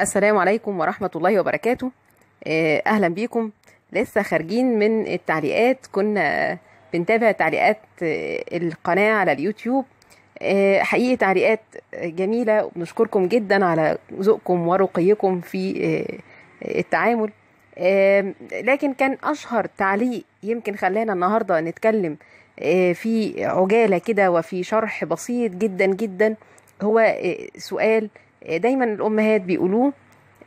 السلام عليكم ورحمة الله وبركاته آه، أهلا بيكم لسه خارجين من التعليقات كنا بنتابع تعليقات آه، القناة على اليوتيوب آه، حقيقة تعليقات جميلة وبنشكركم جدا على ذوقكم ورقيكم في التعامل لكن كان أشهر تعليق يمكن خلانا النهاردة نتكلم في عجالة كده وفي شرح بسيط جدا جدا هو سؤال دايما الامهات بيقولوه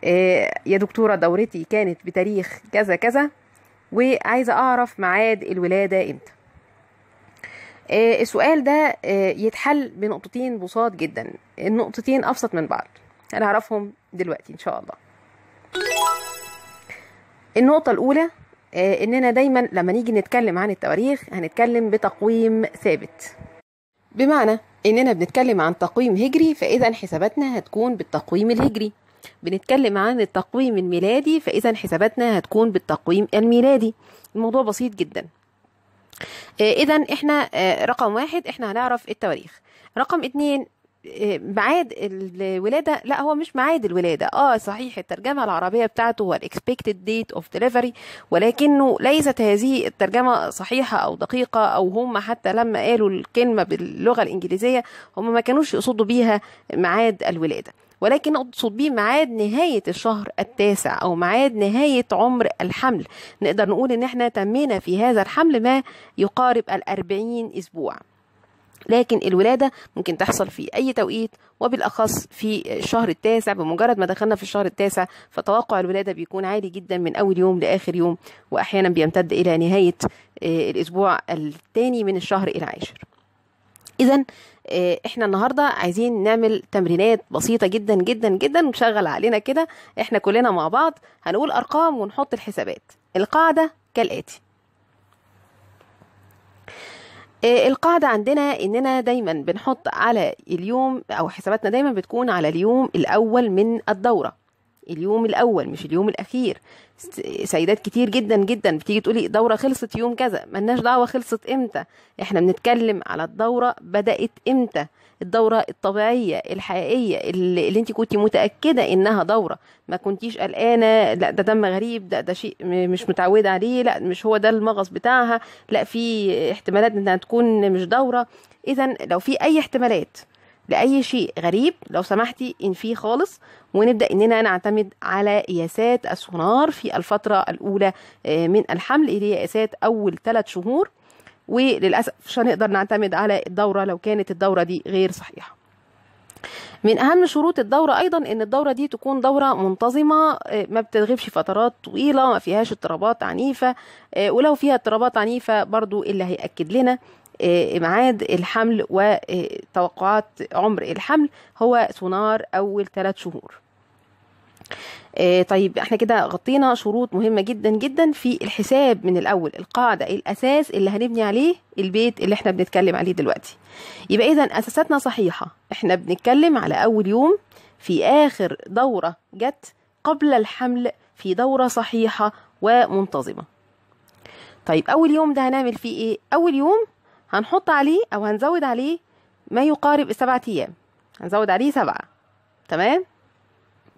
آه، يا دكتوره دورتي كانت بتاريخ كذا كذا وعايزه اعرف ميعاد الولاده امتى آه، السؤال ده آه، يتحل بنقطتين بساط جدا النقطتين ابسط من بعض انا هعرفهم دلوقتي ان شاء الله النقطه الاولى اننا دايما لما نيجي نتكلم عن التواريخ هنتكلم بتقويم ثابت بمعنى اننا بنتكلم عن تقويم هجري فاذا حساباتنا هتكون بالتقويم الهجري بنتكلم عن التقويم الميلادي فاذا حساباتنا هتكون بالتقويم الميلادي الموضوع بسيط جدا آه، اذا احنا آه، رقم واحد احنا هنعرف التواريخ رقم اتنين ميعاد الولاده لا هو مش ميعاد الولاده اه صحيح الترجمه العربيه بتاعته هو الاكسبكتد ديت اوف ديليفري ولكنه ليست هذه الترجمه صحيحه او دقيقه او هم حتى لما قالوا الكلمه باللغه الانجليزيه هم ما كانوش يقصدوا بيها ميعاد الولاده ولكن اقصد بيه ميعاد نهاية الشهر التاسع أو ميعاد نهاية عمر الحمل نقدر نقول إن احنا تمينا في هذا الحمل ما يقارب الأربعين أسبوع لكن الولادة ممكن تحصل في أي توقيت وبالأخص في الشهر التاسع بمجرد ما دخلنا في الشهر التاسع فتوقع الولادة بيكون عالي جدا من أول يوم لآخر يوم وأحيانا بيمتد إلى نهاية آه، الأسبوع الثاني من الشهر إلى العاشر إذا آه، احنا النهارده عايزين نعمل تمرينات بسيطه جدا جدا جدا نشغل علينا كده احنا كلنا مع بعض هنقول ارقام ونحط الحسابات القاعده كالاتي آه، القاعدة عندنا إننا دايما بنحط على اليوم أو حساباتنا دايما بتكون على اليوم الأول من الدورة اليوم الاول مش اليوم الاخير سيدات كتير جدا جدا بتيجي تقولي دوره خلصت يوم كذا ملناش دعوه خلصت امتى احنا بنتكلم على الدوره بدات امتى الدورة الطبيعية الحقيقية اللي, اللي انت كنت متأكدة انها دورة ما كنتيش قلقانة لا ده دم غريب ده ده شيء مش متعودة عليه لا مش هو ده المغص بتاعها لا في احتمالات انها تكون مش دورة اذا لو في اي احتمالات لاي شيء غريب لو سمحتي ان فيه خالص ونبدا اننا نعتمد على قياسات السونار في الفتره الاولى آه، من الحمل اللي هي قياسات اول ثلاث شهور وللاسف مش هنقدر نعتمد على الدوره لو كانت الدوره دي غير صحيحه من اهم شروط الدوره ايضا ان الدوره دي تكون دوره منتظمه آه، ما بتتغيبش فترات طويله ما فيهاش اضطرابات عنيفه آه، ولو فيها اضطرابات عنيفه برضو إيه اللي هياكد لنا آه، ميعاد الحمل وتوقعات عمر الحمل هو سونار اول ثلاث شهور آه، طيب احنا كده غطينا شروط مهمة جدا جدا في الحساب من الأول القاعدة الأساس اللي هنبني عليه البيت اللي احنا بنتكلم عليه دلوقتي يبقى إذا أساساتنا صحيحة احنا بنتكلم على أول يوم في آخر دورة جت قبل الحمل في دورة صحيحة ومنتظمة طيب أول يوم ده هنعمل فيه إيه؟ أول يوم هنحط عليه أو هنزود عليه ما يقارب السبعة أيام هنزود عليه سبعة تمام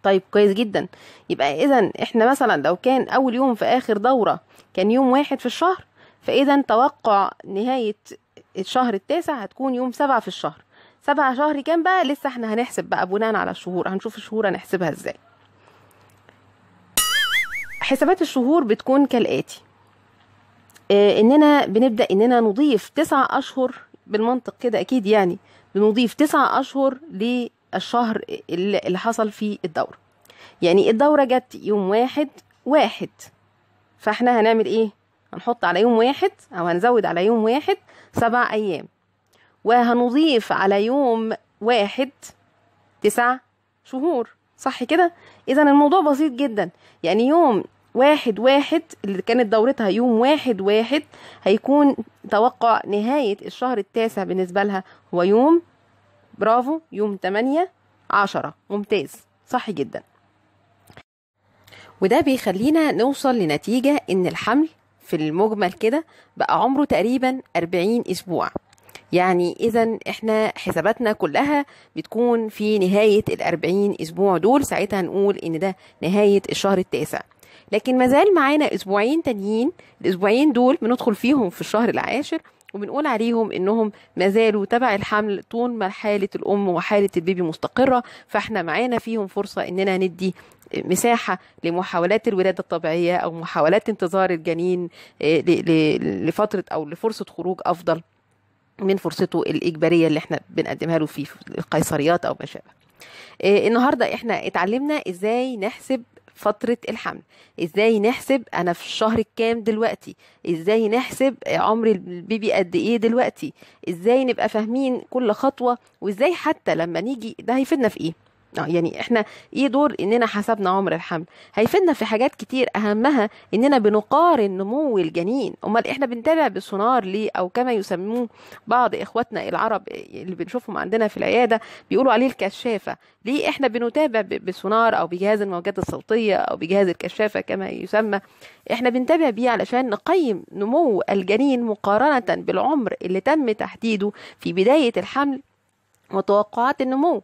طيب كويس جدا يبقى اذا احنا مثلا لو كان اول يوم في اخر دوره كان يوم واحد في الشهر فاذا توقع نهايه الشهر التاسع هتكون يوم سبعة في الشهر سبعة شهر كام بقى لسه احنا هنحسب بقى بناء على الشهور هنشوف الشهور هنحسبها ازاي حسابات الشهور بتكون كالاتي اه اننا بنبدا اننا نضيف تسعة اشهر بالمنطق كده اكيد يعني بنضيف تسعة اشهر ل الشهر اللي حصل فيه الدورة يعني الدورة جت يوم واحد واحد فاحنا هنعمل ايه هنحط على يوم واحد او هنزود على يوم واحد سبع ايام وهنضيف على يوم واحد تسع شهور صح كده اذا الموضوع بسيط جدا يعني يوم واحد واحد اللي كانت دورتها يوم واحد واحد هيكون توقع نهاية الشهر التاسع بالنسبة لها هو يوم برافو يوم 8 10 ممتاز صح جدا وده بيخلينا نوصل لنتيجة إن الحمل في المجمل كده بقى عمره تقريبا 40 أسبوع يعني إذا إحنا حساباتنا كلها بتكون في نهاية الأربعين أسبوع دول ساعتها نقول إن ده نهاية الشهر التاسع لكن مازال معانا أسبوعين تانيين الأسبوعين دول بندخل فيهم في الشهر العاشر وبنقول عليهم انهم ما زالوا تبع الحمل طول ما حاله الام وحاله البيبي مستقره فاحنا معانا فيهم فرصه اننا ندي مساحة لمحاولات الولادة الطبيعية أو محاولات انتظار الجنين آه، لفترة أو لفرصة خروج أفضل من فرصته الإجبارية اللي احنا بنقدمها له في القيصريات أو ما شابه آه، النهاردة احنا اتعلمنا ازاي نحسب فترة الحمل ازاي نحسب انا في الشهر الكام دلوقتي ازاي نحسب عمر البيبي قد ايه دلوقتي ازاي نبقى فاهمين كل خطوة وازاي حتى لما نيجي ده هيفيدنا في ايه اه يعني احنا ايه دور اننا حسبنا عمر الحمل هيفيدنا في حاجات كتير اهمها اننا بنقارن نمو الجنين امال احنا بنتابع بالسونار ليه او كما يسموه بعض اخواتنا العرب اللي بنشوفهم عندنا في العياده بيقولوا عليه الكشافه ليه احنا بنتابع بسونار او بجهاز الموجات الصوتيه او بجهاز الكشافه كما يسمى احنا بنتابع بيه علشان نقيم نمو الجنين مقارنه بالعمر اللي تم تحديده في بدايه الحمل وتوقعات النمو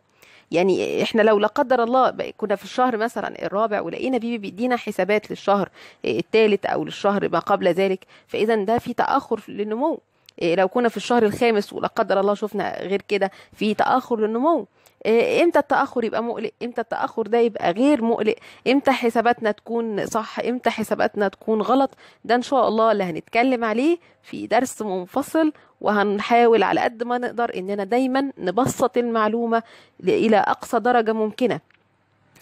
يعني احنا لو لا قدر الله كنا في الشهر مثلا الرابع ولقينا بيبي بيدينا حسابات للشهر إيه، الثالث او للشهر ما قبل ذلك فاذا ده في تاخر للنمو إيه، لو كنا في الشهر الخامس ولا قدر الله شفنا غير كده في تاخر للنمو إيه، امتى التاخر يبقى مقلق امتى التاخر ده يبقى غير مقلق امتى حساباتنا تكون صح امتى حساباتنا تكون غلط ده ان شاء الله اللي هنتكلم عليه في درس منفصل وهنحاول على قد ما نقدر اننا دايما نبسط المعلومه الى اقصى درجه ممكنه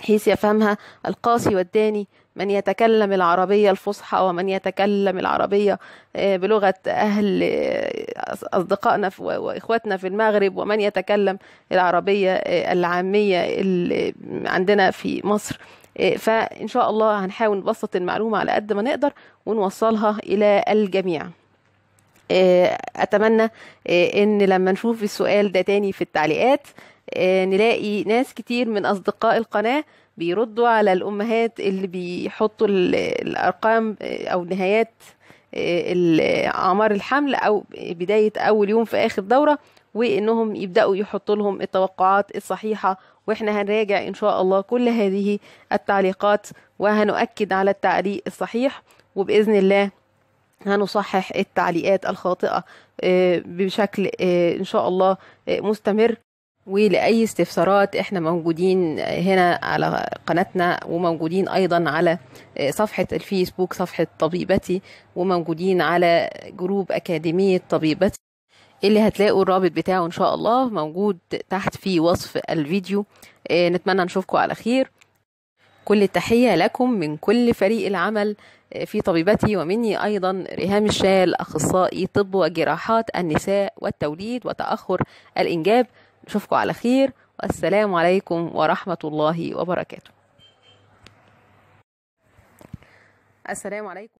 حيث يفهمها القاسي والداني من يتكلم العربية الفصحى ومن يتكلم العربية آه، بلغة أهل آه، أصدقائنا وإخواتنا في المغرب ومن يتكلم العربية آه، العامية اللي عندنا في مصر فإن شاء الله هنحاول نبسط المعلومة على قد ما نقدر ونوصلها إلى الجميع أتمنى أن لما نشوف السؤال ده تاني في التعليقات آه، نلاقي ناس كتير من أصدقاء القناة بيردوا على الأمهات اللي بيحطوا الأرقام آه، أو نهايات آه، أعمار الحمل أو بداية أول يوم في آخر دورة وإنهم يبدأوا يحطوا لهم التوقعات الصحيحة وإحنا هنراجع إن شاء الله كل هذه التعليقات وهنؤكد على التعليق الصحيح وبإذن الله هنصحح التعليقات الخاطئة بشكل إن شاء الله مستمر ولأي استفسارات احنا موجودين هنا على قناتنا وموجودين أيضا على صفحة الفيسبوك صفحة طبيبتي وموجودين على جروب أكاديمية طبيبتي اللي هتلاقوا الرابط بتاعه إن شاء الله موجود تحت في وصف الفيديو آه، نتمنى نشوفكم على خير كل التحية لكم من كل فريق العمل آه، في طبيبتي ومني أيضا ريهام الشال أخصائي طب وجراحات النساء والتوليد وتأخر الإنجاب نشوفكم على خير والسلام عليكم ورحمة الله وبركاته السلام عليكم